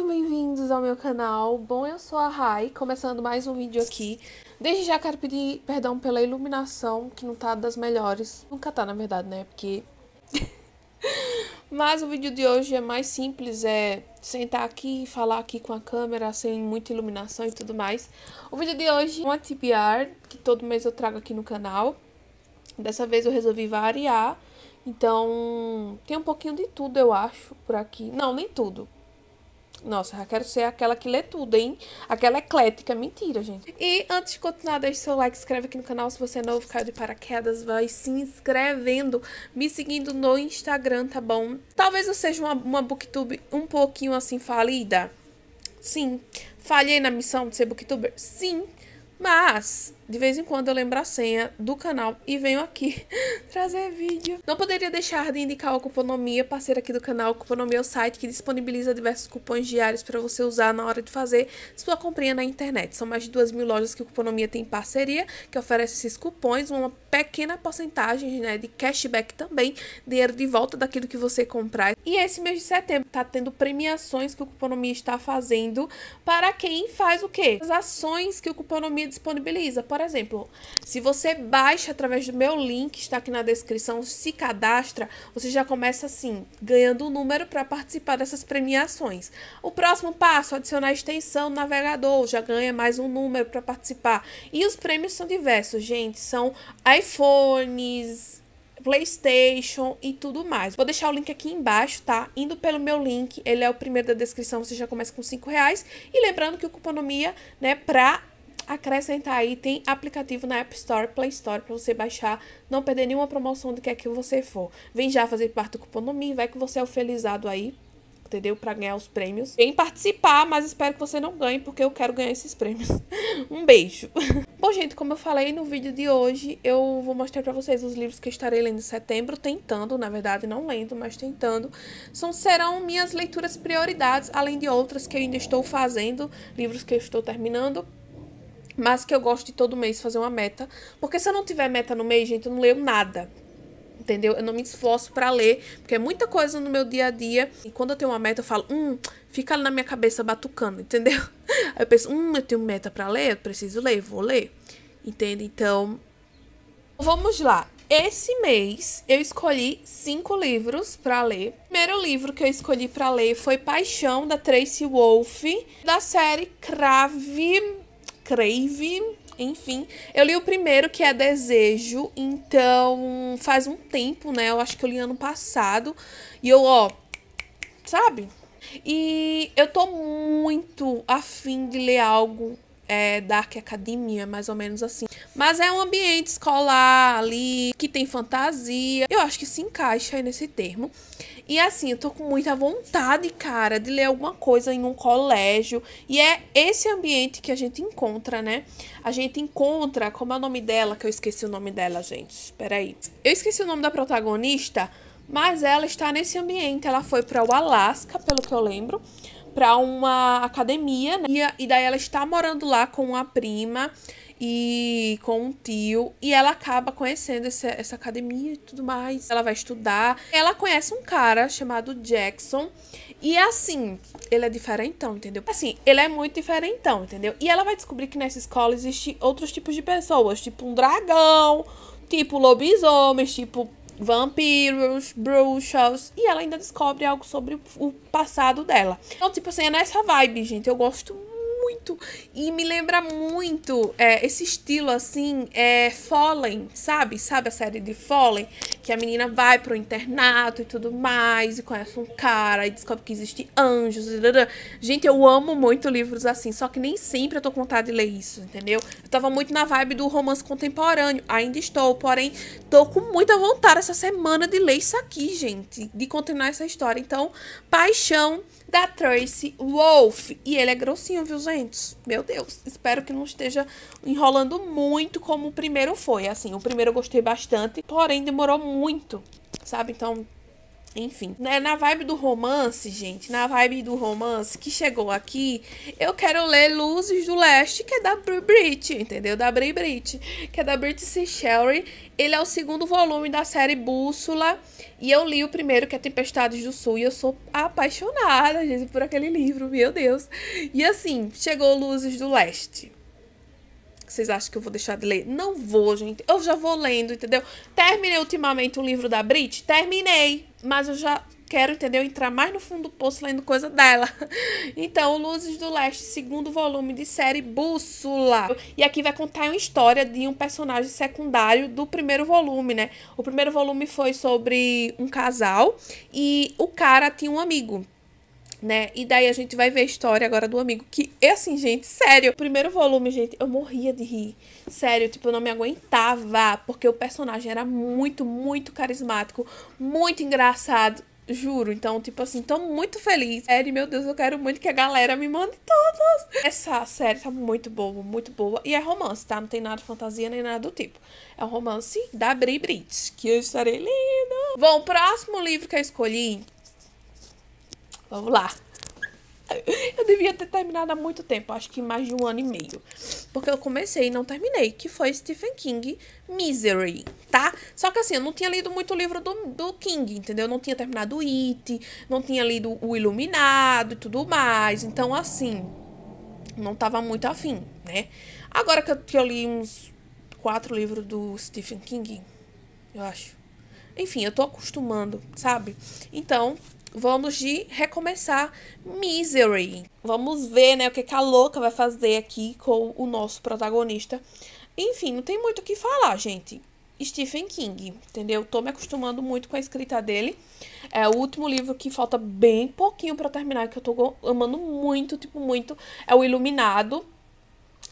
Sejam bem-vindos ao meu canal. Bom, eu sou a Rai, começando mais um vídeo aqui. Desde já quero pedir perdão pela iluminação, que não tá das melhores. Nunca tá, na verdade, né? Porque... Mas o vídeo de hoje é mais simples, é sentar aqui e falar aqui com a câmera, sem muita iluminação e tudo mais. O vídeo de hoje é uma TBR, que todo mês eu trago aqui no canal. Dessa vez eu resolvi variar, então tem um pouquinho de tudo, eu acho, por aqui. Não, nem tudo, nossa, já quero ser aquela que lê tudo, hein? Aquela eclética. Mentira, gente. E antes de continuar, deixe seu like, inscreve aqui no canal. Se você é novo, caiu de paraquedas, vai se inscrevendo, me seguindo no Instagram, tá bom? Talvez eu seja uma, uma booktube um pouquinho assim falida. Sim. Falhei na missão de ser booktuber? Sim. Mas, de vez em quando eu lembro a senha do canal e venho aqui trazer vídeo. Não poderia deixar de indicar o Cuponomia, parceiro aqui do canal. O Cuponomia é o site que disponibiliza diversos cupons diários para você usar na hora de fazer sua comprinha na internet. São mais de duas mil lojas que o Cuponomia tem em parceria, que oferece esses cupons, uma pequena porcentagem né, de cashback também, dinheiro de volta daquilo que você comprar. E esse mês de setembro tá tendo premiações que o Cuponomia está fazendo para quem faz o quê? As ações que o Cuponomia disponibiliza. Por exemplo, se você baixa através do meu link, está aqui na descrição, se cadastra, você já começa assim, ganhando um número para participar dessas premiações. O próximo passo, adicionar extensão no navegador, já ganha mais um número para participar. E os prêmios são diversos, gente, são iPhones, PlayStation e tudo mais. Vou deixar o link aqui embaixo, tá? Indo pelo meu link, ele é o primeiro da descrição, você já começa com 5 reais. E lembrando que o Cuponomia, né, pra acrescentar aí, tem aplicativo na App Store, Play Store, para você baixar, não perder nenhuma promoção do que é que você for. Vem já fazer parte do cupom mim, vai que você é o felizado aí, entendeu? Para ganhar os prêmios. Vem participar, mas espero que você não ganhe, porque eu quero ganhar esses prêmios. um beijo! Bom, gente, como eu falei no vídeo de hoje, eu vou mostrar para vocês os livros que estarei lendo em setembro, tentando, na verdade, não lendo, mas tentando. São, serão minhas leituras prioridades, além de outras que eu ainda estou fazendo, livros que eu estou terminando mas que eu gosto de todo mês fazer uma meta, porque se eu não tiver meta no mês, gente, eu não leio nada. Entendeu? Eu não me esforço para ler, porque é muita coisa no meu dia a dia. E quando eu tenho uma meta, eu falo, hum, fica ali na minha cabeça batucando, entendeu? Aí eu penso, hum, eu tenho meta para ler, eu preciso ler, vou ler. Entende? Então, vamos lá. Esse mês eu escolhi cinco livros para ler. O primeiro livro que eu escolhi para ler foi Paixão da Tracy Wolfe, da série Crave Crave. Enfim, eu li o primeiro que é Desejo, então faz um tempo, né? Eu acho que eu li ano passado. E eu, ó, sabe? E eu tô muito afim de ler algo é, Dark Academia, mais ou menos assim. Mas é um ambiente escolar ali, que tem fantasia. Eu acho que se encaixa nesse termo. E assim, eu tô com muita vontade, cara, de ler alguma coisa em um colégio. E é esse ambiente que a gente encontra, né? A gente encontra, como é o nome dela, que eu esqueci o nome dela, gente. Espera aí. Eu esqueci o nome da protagonista, mas ela está nesse ambiente. Ela foi para o Alasca, pelo que eu lembro para uma academia, né? E, daí ela está morando lá com uma prima e com um tio. E ela acaba conhecendo essa, essa academia e tudo mais. Ela vai estudar. Ela conhece um cara chamado Jackson. E assim, ele é diferentão, entendeu? Assim, ele é muito diferentão, entendeu? E ela vai descobrir que nessa escola existe outros tipos de pessoas, tipo um dragão, tipo lobisomens, tipo vampiros, bruxas, e ela ainda descobre algo sobre o passado dela. Então, tipo assim, é nessa vibe, gente. Eu gosto muito. E me lembra muito é, esse estilo, assim, é, Fallen, sabe? Sabe a série de Fallen? Que a menina vai pro internato e tudo mais, e conhece um cara, e descobre que existe anjos. E blá blá. Gente, eu amo muito livros assim, só que nem sempre eu tô com vontade de ler isso, entendeu? Eu tava muito na vibe do romance contemporâneo, ainda estou, porém, tô com muita vontade essa semana de ler isso aqui, gente, de continuar essa história. Então, paixão da Tracy Wolf. E ele é grossinho, viu, gente? Meu Deus. Espero que não esteja enrolando muito como o primeiro foi. Assim, o primeiro eu gostei bastante, porém demorou muito, sabe? Então, enfim, né, na vibe do romance, gente, na vibe do romance que chegou aqui, eu quero ler Luzes do Leste, que é da Brit, entendeu? Da Bri Brit, que é da Brit C. Sherry. Ele é o segundo volume da série Bússola, e eu li o primeiro, que é Tempestades do Sul, e eu sou apaixonada, gente, por aquele livro, meu Deus. E assim, chegou Luzes do Leste que vocês acham que eu vou deixar de ler? Não vou, gente. Eu já vou lendo, entendeu? Terminei ultimamente o livro da Brit? Terminei. Mas eu já quero, entendeu? Entrar mais no fundo do poço lendo coisa dela. Então, Luzes do Leste, segundo volume de série Bússola. E aqui vai contar uma história de um personagem secundário do primeiro volume, né? O primeiro volume foi sobre um casal e o cara tinha um amigo né? E daí a gente vai ver a história agora do amigo, que, é assim, gente, sério, primeiro volume, gente, eu morria de rir. Sério, tipo, eu não me aguentava, porque o personagem era muito, muito carismático, muito engraçado. Juro, então, tipo assim, tô muito feliz. Sério, meu Deus, eu quero muito que a galera me mande todas. Essa série tá muito boa, muito boa. E é romance, tá? Não tem nada de fantasia nem nada do tipo. É um romance da Bri Brit, que eu estarei lendo. Bom, o próximo livro que eu escolhi Vamos lá. Eu devia ter terminado há muito tempo, acho que mais de um ano e meio. Porque eu comecei e não terminei, que foi Stephen King, Misery, tá? Só que assim, eu não tinha lido muito livro do, do King, entendeu? Eu não tinha terminado It, não tinha lido O Iluminado e tudo mais. Então, assim, não tava muito afim, né? Agora que eu, que eu li uns quatro livros do Stephen King, eu acho. Enfim, eu tô acostumando, sabe? Então, Vamos de recomeçar Misery. Vamos ver, né, o que, que a louca vai fazer aqui com o nosso protagonista. Enfim, não tem muito o que falar, gente. Stephen King, entendeu? Tô me acostumando muito com a escrita dele. É o último livro que falta bem pouquinho para terminar, que eu tô amando muito, tipo, muito. É o Iluminado.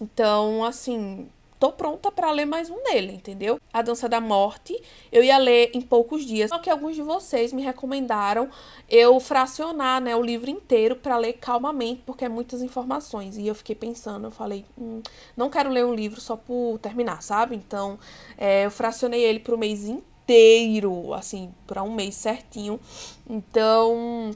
Então, assim, tô pronta para ler mais um dele, entendeu? A Dança da Morte, eu ia ler em poucos dias, só que alguns de vocês me recomendaram eu fracionar, né, o livro inteiro para ler calmamente, porque é muitas informações. E eu fiquei pensando, eu falei, hum, não quero ler um livro só por terminar, sabe? Então, é, eu fracionei ele pro mês inteiro, assim, para um mês certinho. Então,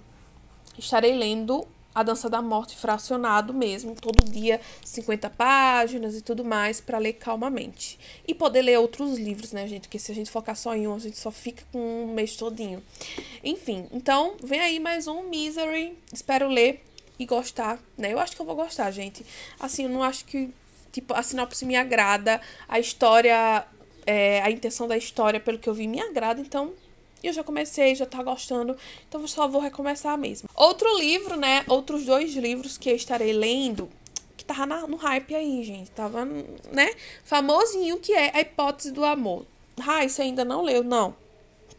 estarei lendo a Dança da Morte fracionado mesmo, todo dia 50 páginas e tudo mais para ler calmamente. E poder ler outros livros, né, gente? Porque se a gente focar só em um, a gente só fica com um mês todinho. Enfim, então vem aí mais um Misery. Espero ler e gostar, né? Eu acho que eu vou gostar, gente. Assim, eu não acho que tipo a sinopse me agrada, a história é, a intenção da história, pelo que eu vi, me agrada, então e eu já comecei, já tá gostando, então eu só vou recomeçar mesmo. Outro livro, né? Outros dois livros que eu estarei lendo que tava na, no hype aí, gente. Tava, né? Famosinho que é A Hipótese do Amor. Ah, isso ainda não leu, não.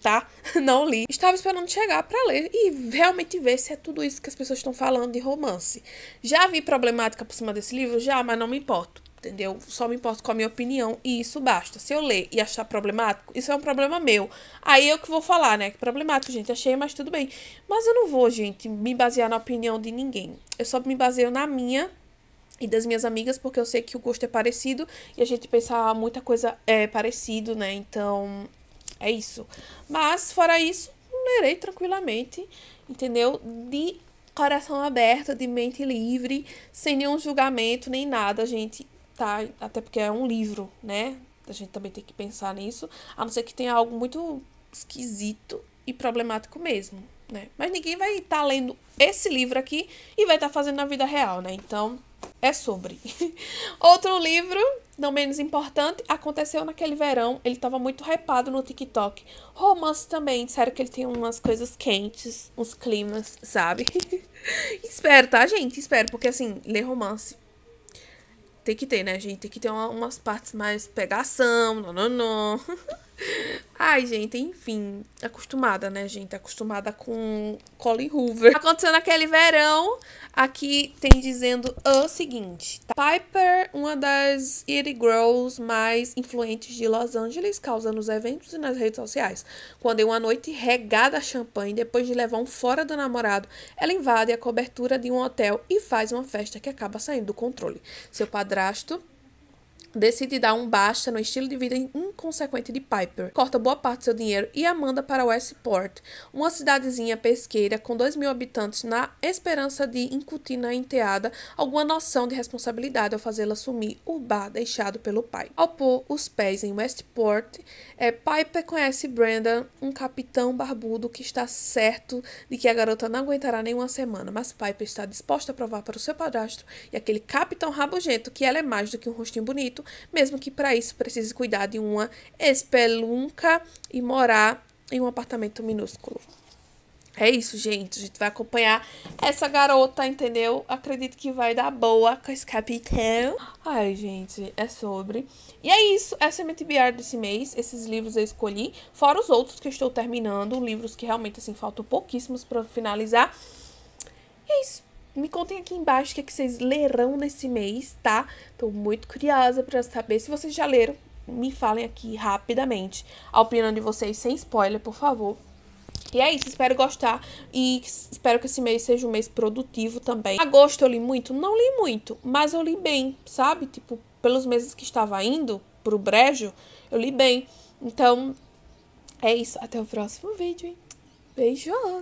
Tá? Não li. Estava esperando chegar para ler e realmente ver se é tudo isso que as pessoas estão falando de romance. Já vi problemática por cima desse livro? Já, mas não me importo entendeu? Só me importo com a minha opinião e isso basta. Se eu ler e achar problemático, isso é um problema meu. Aí eu é que vou falar, né? Que problemático, gente, achei, mas tudo bem. Mas eu não vou, gente, me basear na opinião de ninguém. Eu só me baseio na minha e das minhas amigas, porque eu sei que o gosto é parecido e a gente pensar muita coisa é parecido, né? Então, é isso. Mas, fora isso, lerei tranquilamente, entendeu? De coração aberto, de mente livre, sem nenhum julgamento nem nada, gente tá? Até porque é um livro, né? A gente também tem que pensar nisso, a não ser que tenha algo muito esquisito e problemático mesmo, né? Mas ninguém vai estar tá lendo esse livro aqui e vai estar tá fazendo na vida real, né? Então, é sobre. Outro livro, não menos importante, aconteceu naquele verão. Ele estava muito hypado no TikTok. Romance também, disseram que ele tem umas coisas quentes, uns climas, sabe? espero, tá, gente? Espero, porque assim, ler romance tem que ter, né, gente? Tem que ter uma, umas partes mais pegação, não, não, não. Ai, gente, enfim. Acostumada, né, gente? Acostumada com Colin Hoover. acontecendo aquele verão. Aqui tem dizendo o seguinte: tá? Piper, uma das Eerie Girls mais influentes de Los Angeles, causa nos eventos e nas redes sociais. Quando em uma noite regada a champanhe, depois de levar um fora do namorado, ela invade a cobertura de um hotel e faz uma festa que acaba saindo do controle. Seu padrasto, decide dar um basta no estilo de vida inconsequente de Piper. Corta boa parte do seu dinheiro e a manda para Westport, uma cidadezinha pesqueira com 2 mil habitantes, na esperança de incutir na enteada alguma noção de responsabilidade ao fazê-la assumir o bar deixado pelo pai. Ao pôr os pés em Westport, é, Piper conhece Brandon, um capitão barbudo que está certo de que a garota não aguentará nenhuma semana, mas Piper está disposta a provar para o seu padrasto e aquele capitão rabugento que ela é mais do que um rostinho bonito mesmo que para isso precise cuidar de uma espelunca e morar em um apartamento minúsculo. É isso, gente. A gente vai acompanhar essa garota, entendeu? Acredito que vai dar boa com esse capitão. Ai, gente, é sobre. E é isso. Essa é a minha desse mês. Esses livros eu escolhi. Fora os outros que eu estou terminando. Livros que realmente, assim, faltam pouquíssimos para finalizar. E é isso me contem aqui embaixo o que, é que vocês lerão nesse mês, tá? Tô muito curiosa para saber se vocês já leram. Me falem aqui rapidamente a opinião de vocês, sem spoiler, por favor. E é isso, espero gostar e espero que esse mês seja um mês produtivo também. Agosto eu li muito? Não li muito, mas eu li bem, sabe? Tipo, pelos meses que estava indo pro brejo, eu li bem. Então, é isso. Até o próximo vídeo, hein? Beijos!